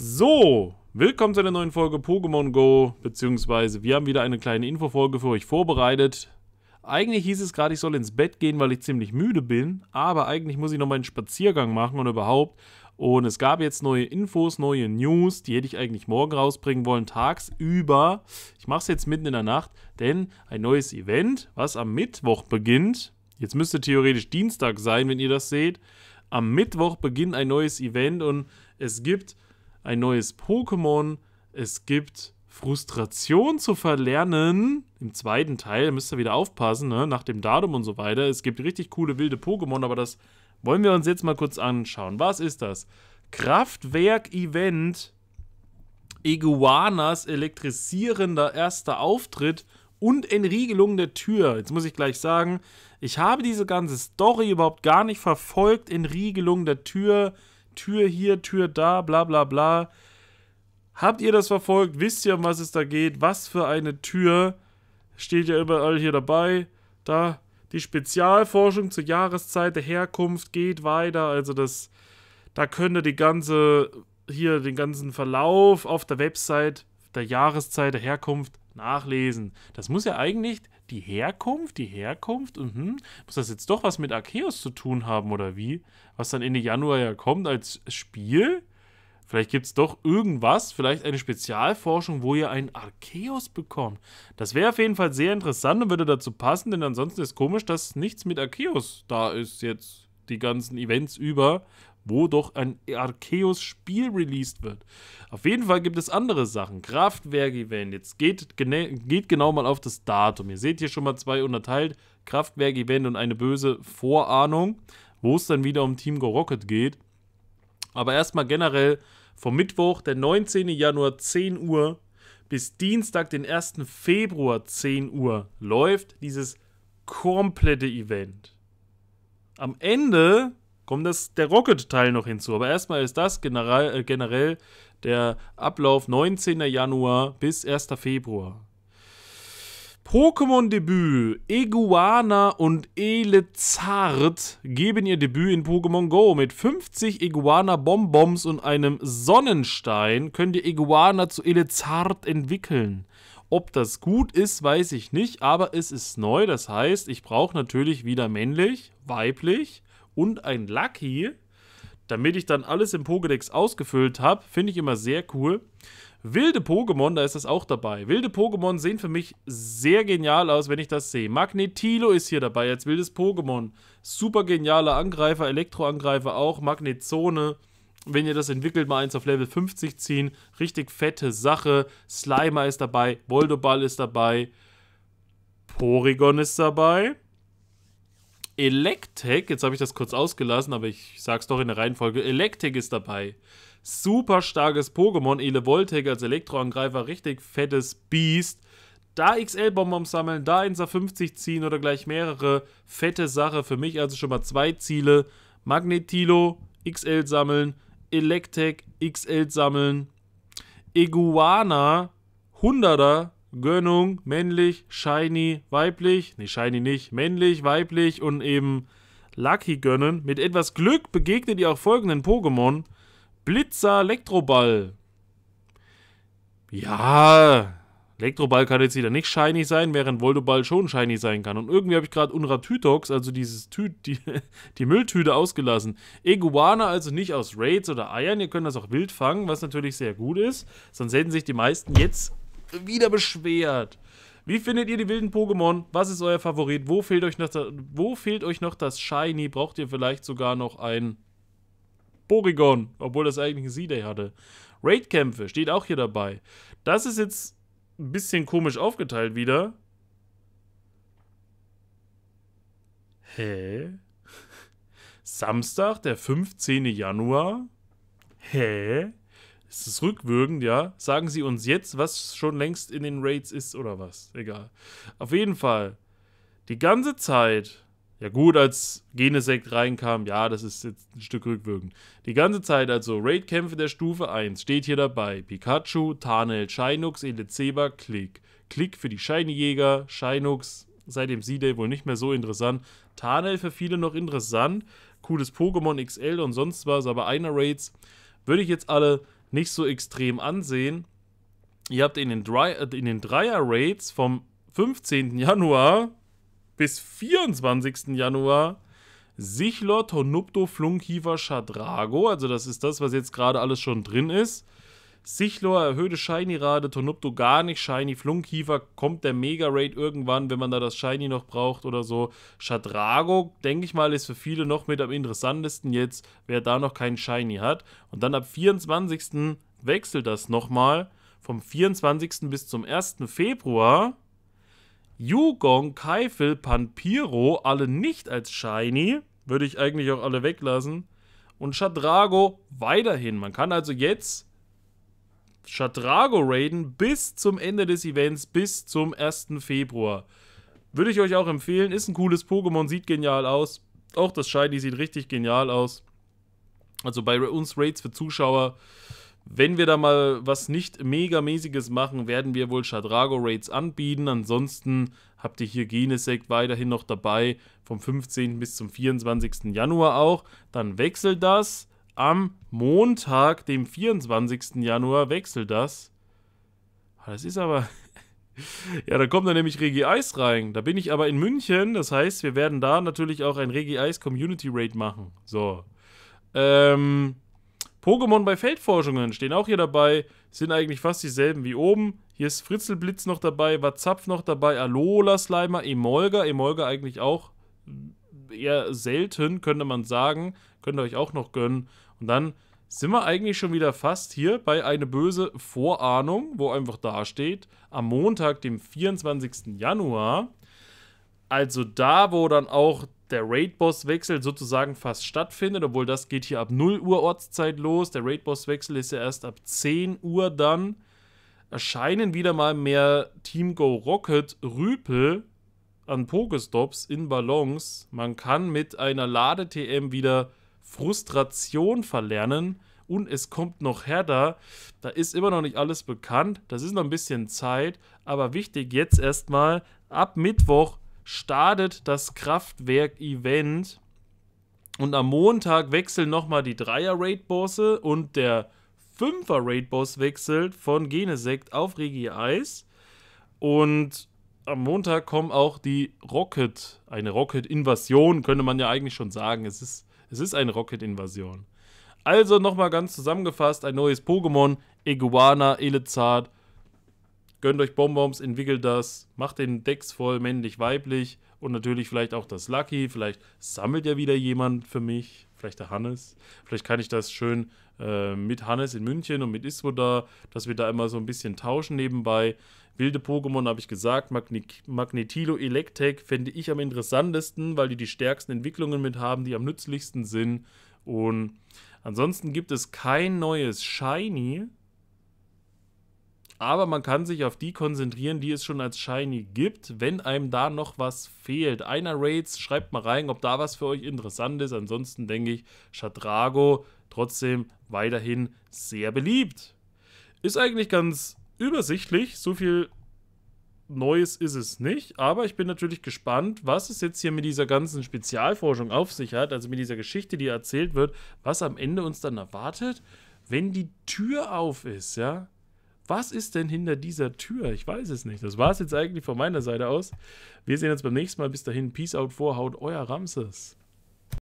So, willkommen zu einer neuen Folge Pokémon Go, beziehungsweise wir haben wieder eine kleine Infofolge für euch vorbereitet. Eigentlich hieß es gerade, ich soll ins Bett gehen, weil ich ziemlich müde bin, aber eigentlich muss ich noch meinen Spaziergang machen und überhaupt. Und es gab jetzt neue Infos, neue News, die hätte ich eigentlich morgen rausbringen wollen, tagsüber. Ich mache es jetzt mitten in der Nacht, denn ein neues Event, was am Mittwoch beginnt, jetzt müsste theoretisch Dienstag sein, wenn ihr das seht, am Mittwoch beginnt ein neues Event und es gibt ein neues Pokémon. Es gibt Frustration zu verlernen. Im zweiten Teil müsst ihr wieder aufpassen, ne? nach dem Datum und so weiter. Es gibt richtig coole wilde Pokémon, aber das wollen wir uns jetzt mal kurz anschauen. Was ist das? Kraftwerk-Event. Iguanas elektrisierender erster Auftritt und Entriegelung der Tür. Jetzt muss ich gleich sagen, ich habe diese ganze Story überhaupt gar nicht verfolgt. Entriegelung der Tür Tür hier, Tür da, bla bla bla. Habt ihr das verfolgt? Wisst ihr, um was es da geht? Was für eine Tür? Steht ja überall hier dabei. Da, die Spezialforschung zur Jahreszeit der Herkunft geht weiter. Also das, da könnte die ganze, hier den ganzen Verlauf auf der Website der Jahreszeit der Herkunft nachlesen. Das muss ja eigentlich die Herkunft, die Herkunft, mhm. muss das jetzt doch was mit Arceus zu tun haben oder wie? Was dann Ende Januar ja kommt als Spiel? Vielleicht gibt es doch irgendwas, vielleicht eine Spezialforschung, wo ihr einen Arceus bekommt. Das wäre auf jeden Fall sehr interessant und würde dazu passen, denn ansonsten ist komisch, dass nichts mit Arceus da ist jetzt die ganzen Events über wo doch ein Arceus-Spiel released wird. Auf jeden Fall gibt es andere Sachen. Kraftwerk-Event. Jetzt geht, geht genau mal auf das Datum. Ihr seht hier schon mal zwei unterteilt. Kraftwerk-Event und eine böse Vorahnung, wo es dann wieder um Team Go Rocket geht. Aber erstmal generell vom Mittwoch, der 19. Januar, 10 Uhr, bis Dienstag, den 1. Februar, 10 Uhr, läuft dieses komplette Event. Am Ende kommt das, der Rocket-Teil noch hinzu. Aber erstmal ist das generell, äh, generell der Ablauf 19. Januar bis 1. Februar. Pokémon-Debüt. Iguana und Elezard geben ihr Debüt in Pokémon Go. Mit 50 Iguana-Bonbons und einem Sonnenstein könnt ihr Iguana zu Elezard entwickeln. Ob das gut ist, weiß ich nicht, aber es ist neu. Das heißt, ich brauche natürlich wieder männlich, weiblich und ein Lucky, damit ich dann alles im Pokédex ausgefüllt habe. Finde ich immer sehr cool. Wilde Pokémon, da ist das auch dabei. Wilde Pokémon sehen für mich sehr genial aus, wenn ich das sehe. Magnetilo ist hier dabei als wildes Pokémon. Super genialer Angreifer, Elektroangreifer auch. Magnetzone, wenn ihr das entwickelt, mal eins auf Level 50 ziehen. Richtig fette Sache. Slimer ist dabei, Voldoball ist dabei. Porygon ist dabei. Electek, jetzt habe ich das kurz ausgelassen, aber ich sage es doch in der Reihenfolge, Electek ist dabei. Super starkes Pokémon, Elevoltec als Elektroangreifer, richtig fettes Biest. Da XL-Bonbon sammeln, da 1er50 ziehen oder gleich mehrere. Fette Sache für mich, also schon mal zwei Ziele. Magnetilo, XL sammeln, Electek, XL sammeln. Iguana, 100er, Gönnung, männlich, shiny, weiblich, nee, shiny nicht, männlich, weiblich und eben Lucky gönnen. Mit etwas Glück begegnet ihr auch folgenden Pokémon. Blitzer, Elektroball. Ja, Elektroball kann jetzt wieder nicht shiny sein, während Voldoball schon shiny sein kann. Und irgendwie habe ich gerade Unratütox, also dieses Tü die, die, Mülltüte ausgelassen. Iguana also nicht aus Raids oder Eiern, ihr könnt das auch wild fangen, was natürlich sehr gut ist. Sonst hätten sich die meisten jetzt wieder beschwert. Wie findet ihr die wilden Pokémon? Was ist euer Favorit? Wo fehlt euch noch, das, wo fehlt euch noch das Shiny? Braucht ihr vielleicht sogar noch ein Porygon? Obwohl das eigentlich ein Z-Day hatte. Raidkämpfe steht auch hier dabei. Das ist jetzt ein bisschen komisch aufgeteilt wieder. Hä? Samstag, der 15. Januar? Hä? ist es rückwirkend, ja? Sagen sie uns jetzt, was schon längst in den Raids ist oder was? Egal. Auf jeden Fall. Die ganze Zeit. Ja gut, als Genesekt reinkam, ja, das ist jetzt ein Stück rückwirkend. Die ganze Zeit, also Raidkämpfe der Stufe 1, steht hier dabei. Pikachu, Tarnel, Shinux, Elezeba, Klick. Klick für die Shiny-Jäger, Shinux, seit dem sea day wohl nicht mehr so interessant. Tarnel für viele noch interessant. Cooles Pokémon XL und sonst was, aber einer Raids würde ich jetzt alle nicht so extrem ansehen. Ihr habt in den, Dry äh, in den Dreier-Rates vom 15. Januar bis 24. Januar Sichlor, Tornupto, Flunkiefer, Schadrago. Also das ist das, was jetzt gerade alles schon drin ist. Sichlor, erhöhte Shiny-Rate, Tonupto gar nicht, Shiny, Flunkiefer, kommt der Mega-Raid irgendwann, wenn man da das Shiny noch braucht oder so. Shadrago, denke ich mal, ist für viele noch mit am interessantesten jetzt, wer da noch keinen Shiny hat. Und dann ab 24. wechselt das nochmal. Vom 24. bis zum 1. Februar. Yugong, Keifel, Panpiro, alle nicht als Shiny. Würde ich eigentlich auch alle weglassen. Und Shadrago weiterhin. Man kann also jetzt Shadrago raiden bis zum Ende des Events, bis zum 1. Februar. Würde ich euch auch empfehlen. Ist ein cooles Pokémon, sieht genial aus. Auch das Shiny sieht richtig genial aus. Also bei uns Raids für Zuschauer, wenn wir da mal was nicht megamäßiges machen, werden wir wohl Shadrago Raids anbieten. Ansonsten habt ihr hier Genesect weiterhin noch dabei vom 15. bis zum 24. Januar auch. Dann wechselt das am Montag, dem 24. Januar, wechselt das. Ah, das ist aber. ja, da kommt dann nämlich Regie Eis rein. Da bin ich aber in München. Das heißt, wir werden da natürlich auch ein Regie Eis Community Raid machen. So. Ähm, Pokémon bei Feldforschungen stehen auch hier dabei. Sind eigentlich fast dieselben wie oben. Hier ist Fritzelblitz noch dabei, Watzapf noch dabei, Alola Slimer, Emolga. Emolga eigentlich auch eher selten, könnte man sagen. Könnt ihr euch auch noch gönnen. Und dann sind wir eigentlich schon wieder fast hier bei eine böse Vorahnung, wo einfach da steht, am Montag, dem 24. Januar, also da, wo dann auch der Raid-Boss-Wechsel sozusagen fast stattfindet, obwohl das geht hier ab 0 Uhr Ortszeit los, der Raid-Boss-Wechsel ist ja erst ab 10 Uhr dann, erscheinen wieder mal mehr Team Go Rocket Rüpel an Pokestops in Ballons. Man kann mit einer Lade-TM wieder Frustration verlernen. Und es kommt noch härter. Da ist immer noch nicht alles bekannt. Das ist noch ein bisschen Zeit. Aber wichtig jetzt erstmal, ab Mittwoch startet das Kraftwerk-Event. Und am Montag wechseln nochmal die Dreier-Raid-Bosse und der Fünfer-Raid-Boss wechselt von Genesekt auf Regie Eis. Und am Montag kommen auch die Rocket, eine Rocket-Invasion, könnte man ja eigentlich schon sagen. Es ist, es ist eine Rocket-Invasion. Also nochmal ganz zusammengefasst: ein neues Pokémon, Iguana, Elezard. Gönnt euch Bonbons, entwickelt das, macht den Decks voll, männlich, weiblich und natürlich vielleicht auch das Lucky. Vielleicht sammelt ja wieder jemand für mich vielleicht der Hannes. Vielleicht kann ich das schön äh, mit Hannes in München und mit Iswo da, dass wir da immer so ein bisschen tauschen nebenbei. Wilde Pokémon habe ich gesagt, Magne Magnetilo Electek fände ich am interessantesten, weil die die stärksten Entwicklungen mit haben, die am nützlichsten sind. Und ansonsten gibt es kein neues Shiny aber man kann sich auf die konzentrieren, die es schon als Shiny gibt, wenn einem da noch was fehlt. Einer Raids, schreibt mal rein, ob da was für euch interessant ist. Ansonsten denke ich, Shadrago trotzdem weiterhin sehr beliebt. Ist eigentlich ganz übersichtlich, so viel Neues ist es nicht, aber ich bin natürlich gespannt, was es jetzt hier mit dieser ganzen Spezialforschung auf sich hat, also mit dieser Geschichte, die erzählt wird, was am Ende uns dann erwartet, wenn die Tür auf ist, ja? Was ist denn hinter dieser Tür? Ich weiß es nicht. Das war es jetzt eigentlich von meiner Seite aus. Wir sehen uns beim nächsten Mal. Bis dahin, Peace out, Vorhaut, euer Ramses.